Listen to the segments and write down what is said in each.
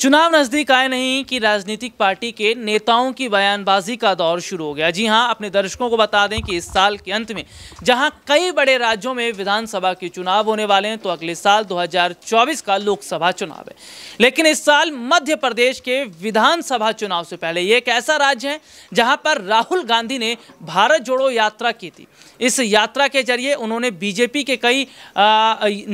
चुनाव नज़दीक आए नहीं कि राजनीतिक पार्टी के नेताओं की बयानबाजी का दौर शुरू हो गया जी हाँ अपने दर्शकों को बता दें कि इस साल के अंत में जहां कई बड़े राज्यों में विधानसभा के चुनाव होने वाले हैं तो अगले साल 2024 का लोकसभा चुनाव है लेकिन इस साल मध्य प्रदेश के विधानसभा चुनाव से पहले ये एक ऐसा राज्य है जहाँ पर राहुल गांधी ने भारत जोड़ो यात्रा की थी इस यात्रा के जरिए उन्होंने बीजेपी के कई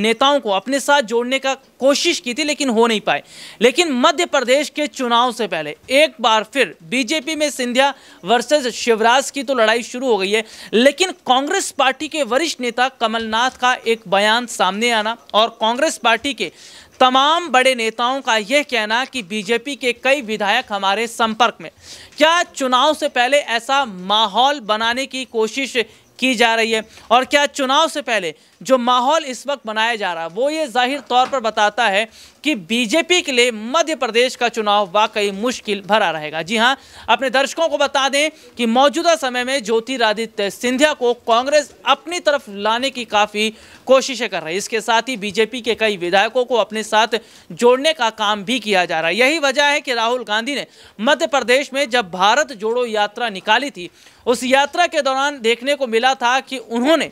नेताओं को अपने साथ जोड़ने का कोशिश की थी लेकिन हो नहीं पाए लेकिन मध्य प्रदेश के चुनाव से पहले एक बार फिर बीजेपी में सिंधिया वर्सेस शिवराज की तो लड़ाई शुरू हो गई है लेकिन कांग्रेस पार्टी के वरिष्ठ नेता कमलनाथ का एक बयान सामने आना और कांग्रेस पार्टी के तमाम बड़े नेताओं का यह कहना कि बीजेपी के कई विधायक हमारे संपर्क में क्या चुनाव से पहले ऐसा माहौल बनाने की कोशिश की जा रही है और क्या चुनाव से पहले जो माहौल इस वक्त बनाया जा रहा है वो ये जाहिर तौर पर बताता है कि बीजेपी के लिए मध्य प्रदेश का चुनाव वाकई मुश्किल भरा रहेगा जी हाँ अपने दर्शकों को बता दें कि मौजूदा समय में ज्योतिरादित्य सिंधिया को कांग्रेस अपनी तरफ लाने की काफ़ी कोशिशें कर रहे हैं इसके साथ ही बीजेपी के कई विधायकों को अपने साथ जोड़ने का काम भी किया जा रहा है यही वजह है कि राहुल गांधी ने मध्य प्रदेश में जब भारत जोड़ो यात्रा निकाली थी उस यात्रा के दौरान देखने को मिला था कि उन्होंने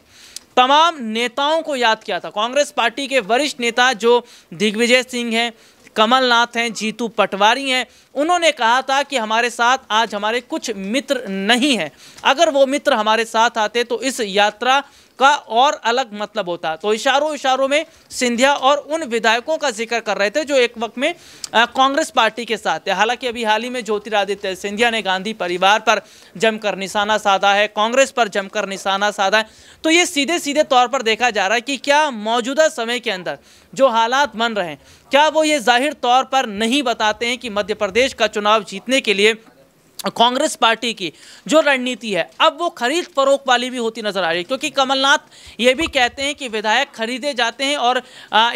तमाम नेताओं को याद किया था कांग्रेस पार्टी के वरिष्ठ नेता जो दिग्विजय सिंह हैं कमलनाथ हैं जीतू पटवारी हैं उन्होंने कहा था कि हमारे साथ आज हमारे कुछ मित्र नहीं हैं अगर वो मित्र हमारे साथ आते तो इस यात्रा का और अलग मतलब होता तो इशारों इशारों में सिंधिया और उन विधायकों का जिक्र कर रहे थे जो एक वक्त में कांग्रेस पार्टी के साथ थे हालांकि अभी हाल ही में ज्योतिरादित्य सिंधिया ने गांधी परिवार पर जमकर निशाना साधा है कांग्रेस पर जमकर निशाना साधा है तो ये सीधे सीधे तौर पर देखा जा रहा है कि क्या मौजूदा समय के अंदर जो हालात बन रहे हैं क्या वो ये जाहिर तौर पर नहीं बताते हैं कि मध्य प्रदेश प्रदेश का चुनाव जीतने के लिए कांग्रेस पार्टी की जो रणनीति है अब वो खरीद फरोख वाली भी होती नजर आ रही है क्योंकि कमलनाथ ये भी कहते हैं कि विधायक खरीदे जाते हैं और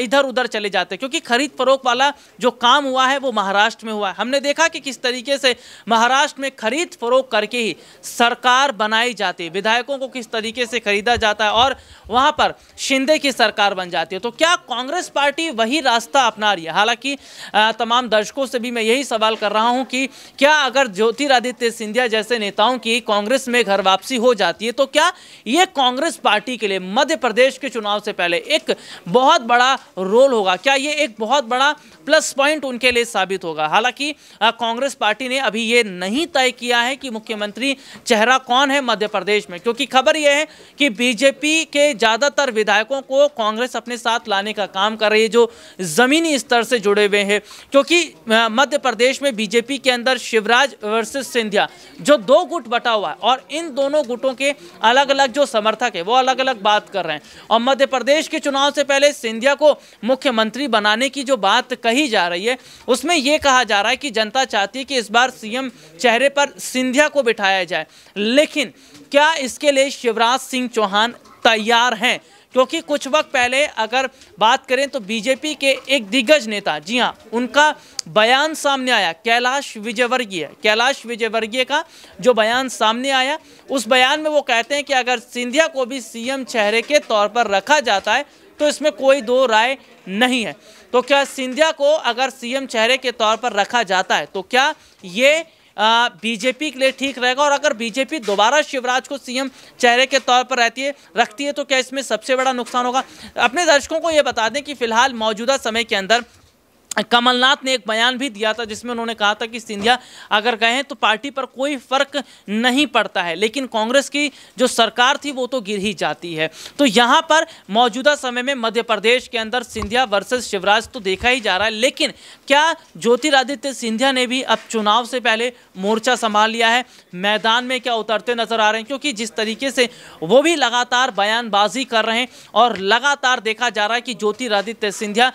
इधर उधर चले जाते हैं क्योंकि खरीद फरोख वाला जो काम हुआ है वो महाराष्ट्र में हुआ है हमने देखा कि किस तरीके से महाराष्ट्र में खरीद फरोख करके ही सरकार बनाई जाती है विधायकों को किस तरीके से खरीदा जाता है और वहाँ पर शिंदे की सरकार बन जाती है तो क्या कांग्रेस पार्टी वही रास्ता अपना रही है हालांकि तमाम दर्शकों से भी मैं यही सवाल कर रहा हूँ कि क्या अगर ज्योतिरा ज्योतिरादित्य सिंधिया जैसे नेताओं की कांग्रेस में घर वापसी हो जाती है तो क्या ये कांग्रेस पार्टी के लिए मध्य प्रदेश के चुनाव से पहले एक बहुत बड़ा रोल होगा क्या ये एक बहुत बड़ा प्लस पॉइंट उनके लिए साबित होगा हालांकि कांग्रेस पार्टी ने अभी ये नहीं तय किया है कि मुख्यमंत्री चेहरा कौन है मध्य प्रदेश में क्योंकि खबर यह है कि बीजेपी के ज़्यादातर विधायकों को कांग्रेस अपने साथ लाने का काम कर रही है जो ज़मीनी स्तर से जुड़े हुए हैं क्योंकि मध्य प्रदेश में बीजेपी के अंदर शिवराज वर्सेस वर्सेस सिंधिया जो दो गुट बटा हुआ है और इन दोनों गुटों के अलग अलग जो समर्थक है वो अलग अलग बात कर रहे हैं और मध्य प्रदेश के चुनाव से पहले सिंधिया को मुख्यमंत्री बनाने की जो बात कही जा रही है उसमें यह कहा जा रहा है कि जनता चाहती है कि इस बार सीएम चेहरे पर सिंधिया को बिठाया जाए लेकिन क्या इसके लिए शिवराज सिंह चौहान तैयार हैं क्योंकि कुछ वक्त पहले अगर बात करें तो बीजेपी के एक दिग्गज नेता जी हाँ उनका बयान सामने आया कैलाश विजयवर्गीय कैलाश विजयवर्गीय का जो बयान सामने आया उस बयान में वो कहते हैं कि अगर सिंधिया को भी सीएम चेहरे के तौर पर रखा जाता है तो इसमें कोई दो राय नहीं है तो क्या सिंधिया को अगर सीएम चेहरे के तौर पर रखा जाता है तो क्या ये बीजेपी के लिए ठीक रहेगा और अगर बीजेपी दोबारा शिवराज को सीएम चेहरे के तौर पर रहती है रखती है तो क्या इसमें सबसे बड़ा नुकसान होगा अपने दर्शकों को ये बता दें कि फिलहाल मौजूदा समय के अंदर कमलनाथ ने एक बयान भी दिया था जिसमें उन्होंने कहा था कि सिंधिया अगर कहें तो पार्टी पर कोई फर्क नहीं पड़ता है लेकिन कांग्रेस की जो सरकार थी वो तो गिर ही जाती है तो यहाँ पर मौजूदा समय में मध्य प्रदेश के अंदर सिंधिया वर्सेस शिवराज तो देखा ही जा रहा है लेकिन क्या ज्योतिरादित्य सिंधिया ने भी अब चुनाव से पहले मोर्चा संभाल लिया है मैदान में क्या उतरते नजर आ रहे हैं क्योंकि जिस तरीके से वो भी लगातार बयानबाजी कर रहे हैं और लगातार देखा जा रहा है कि ज्योतिरादित्य सिंधिया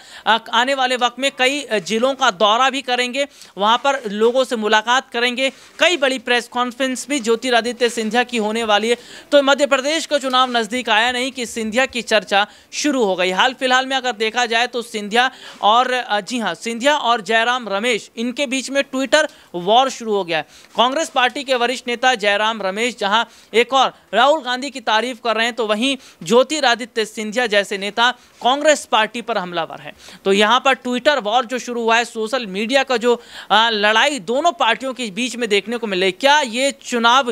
आने वाले वक्त में कई जिलों का दौरा भी करेंगे वहाँ पर लोगों से मुलाकात करेंगे कई बड़ी प्रेस कॉन्फ्रेंस भी ज्योतिरादित्य सिंधिया की होने वाली है तो मध्य प्रदेश का चुनाव नज़दीक आया नहीं कि सिंधिया की चर्चा शुरू हो गई हाल फिलहाल में अगर देखा जाए तो सिंधिया और जी हाँ सिंधिया और जयराम रमेश इनके बीच में ट्विटर वॉर शुरू हो गया है कांग्रेस पार्टी के वरिष्ठ नेता जयराम रमेश जहां एक और राहुल गांधी की तारीफ कर रहे हैं तो वहीं ज्योतिरादित्य सिंधिया जैसे नेता कांग्रेस पार्टी पर हमलावर हैं तो यहां पर ट्विटर वॉर दौर जो शुरू हुआ है सोशल मीडिया का जो लड़ाई दोनों पार्टियों के बीच में देखने को मिले क्या ये चुनाव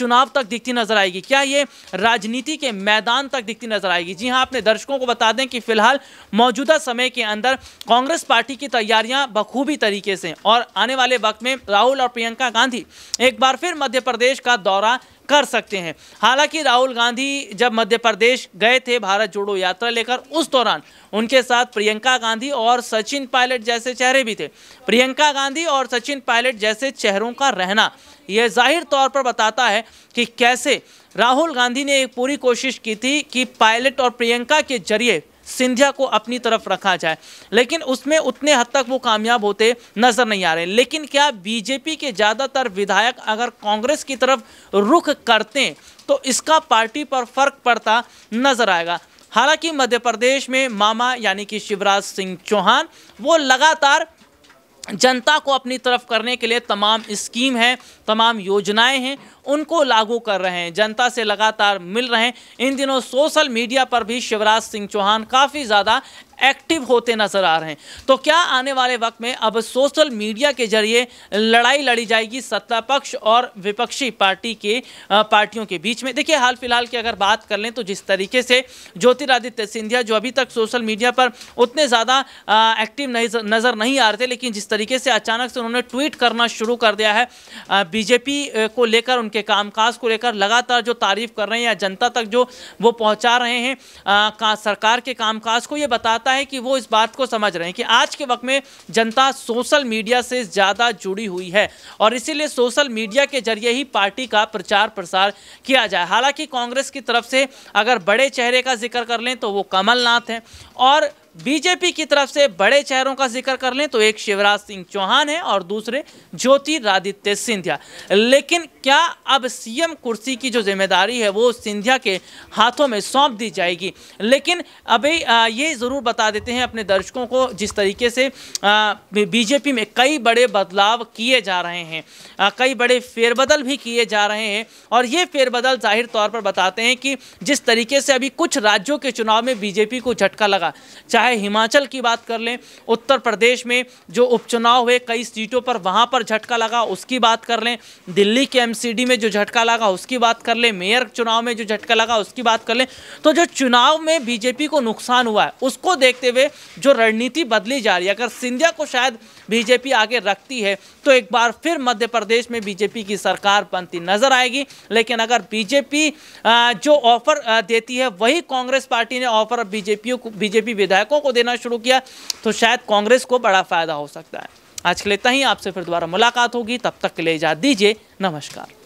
चुनाव तक दिखती नजर आएगी क्या ये राजनीति के मैदान तक दिखती नजर आएगी जी हाँ अपने दर्शकों को बता दें कि फिलहाल मौजूदा समय के अंदर कांग्रेस पार्टी की तैयारियां बखूबी तरीके से और आने वाले वक्त में राहुल और प्रियंका गांधी एक बार फिर मध्य प्रदेश का दौरा कर सकते हैं हालांकि राहुल गांधी जब मध्य प्रदेश गए थे भारत जोड़ो यात्रा लेकर उस दौरान उनके साथ प्रियंका गांधी और सचिन पायलट जैसे चेहरे भी थे प्रियंका गांधी और सचिन पायलट जैसे चेहरों का रहना यह जाहिर तौर पर बताता है कि कैसे राहुल गांधी ने एक पूरी कोशिश की थी कि पायलट और प्रियंका के जरिए सिंधिया को अपनी तरफ रखा जाए लेकिन उसमें उतने हद तक वो कामयाब होते नज़र नहीं आ रहे लेकिन क्या बीजेपी के ज़्यादातर विधायक अगर कांग्रेस की तरफ रुख करते तो इसका पार्टी पर फर्क पड़ता नज़र आएगा हालांकि मध्य प्रदेश में मामा यानी कि शिवराज सिंह चौहान वो लगातार जनता को अपनी तरफ करने के लिए तमाम स्कीम हैं तमाम योजनाएं हैं उनको लागू कर रहे हैं जनता से लगातार मिल रहे हैं इन दिनों सोशल मीडिया पर भी शिवराज सिंह चौहान काफ़ी ज़्यादा एक्टिव होते नजर आ रहे हैं तो क्या आने वाले वक्त में अब सोशल मीडिया के जरिए लड़ाई लड़ी जाएगी सत्ता पक्ष और विपक्षी पार्टी के पार्टियों के बीच में देखिए हाल फिलहाल की अगर बात कर लें तो जिस तरीके से ज्योतिरादित्य सिंधिया जो अभी तक सोशल मीडिया पर उतने ज़्यादा एक्टिव नज़र नहीं आ रहे थे लेकिन जिस तरीके से अचानक से उन्होंने ट्वीट करना शुरू कर दिया है बीजेपी को लेकर उनके कामकाज को लेकर लगातार जो तारीफ कर रहे हैं या जनता तक जो वो पहुंचा रहे हैं आ, का, सरकार के कामकाज को ये बताता है कि वो इस बात को समझ रहे हैं कि आज के वक्त में जनता सोशल मीडिया से ज़्यादा जुड़ी हुई है और इसीलिए सोशल मीडिया के जरिए ही पार्टी का प्रचार प्रसार किया जाए हालांकि कांग्रेस की तरफ से अगर बड़े चेहरे का जिक्र कर लें तो वो कमलनाथ हैं और बीजेपी की तरफ से बड़े चेहरों का जिक्र कर लें तो एक शिवराज सिंह चौहान है और दूसरे ज्योतिरादित्य सिंधिया लेकिन क्या अब सीएम कुर्सी की जो जिम्मेदारी है वो सिंधिया के हाथों में सौंप दी जाएगी लेकिन अभी ये ज़रूर बता देते हैं अपने दर्शकों को जिस तरीके से बीजेपी में कई बड़े बदलाव किए जा रहे हैं कई बड़े फेरबदल भी किए जा रहे हैं और ये फेरबदल जाहिर तौर पर बताते हैं कि जिस तरीके से अभी कुछ राज्यों के चुनाव में बीजेपी को झटका लगा चाहे चाहे हिमाचल की बात कर लें उत्तर प्रदेश में जो उपचुनाव हुए कई सीटों पर वहाँ पर झटका लगा उसकी बात कर लें दिल्ली के एमसीडी में जो झटका लगा उसकी बात कर लें मेयर चुनाव में जो झटका लगा उसकी बात कर लें तो जो चुनाव में बीजेपी को नुकसान हुआ है उसको देखते हुए जो रणनीति बदली जा रही है अगर सिंधिया को शायद बीजेपी आगे रखती है तो एक बार फिर मध्य प्रदेश में बीजेपी की सरकार बनती नजर आएगी लेकिन अगर बीजेपी जो ऑफर देती है वही कांग्रेस पार्टी ने ऑफर बीजेपी को बीजेपी विधायकों विधायकों को देना शुरू किया तो शायद कांग्रेस को बड़ा फ़ायदा हो सकता है आज के लिए तहीं आपसे फिर दोबारा मुलाकात होगी तब तक के लिए इजाज़त दीजिए नमस्कार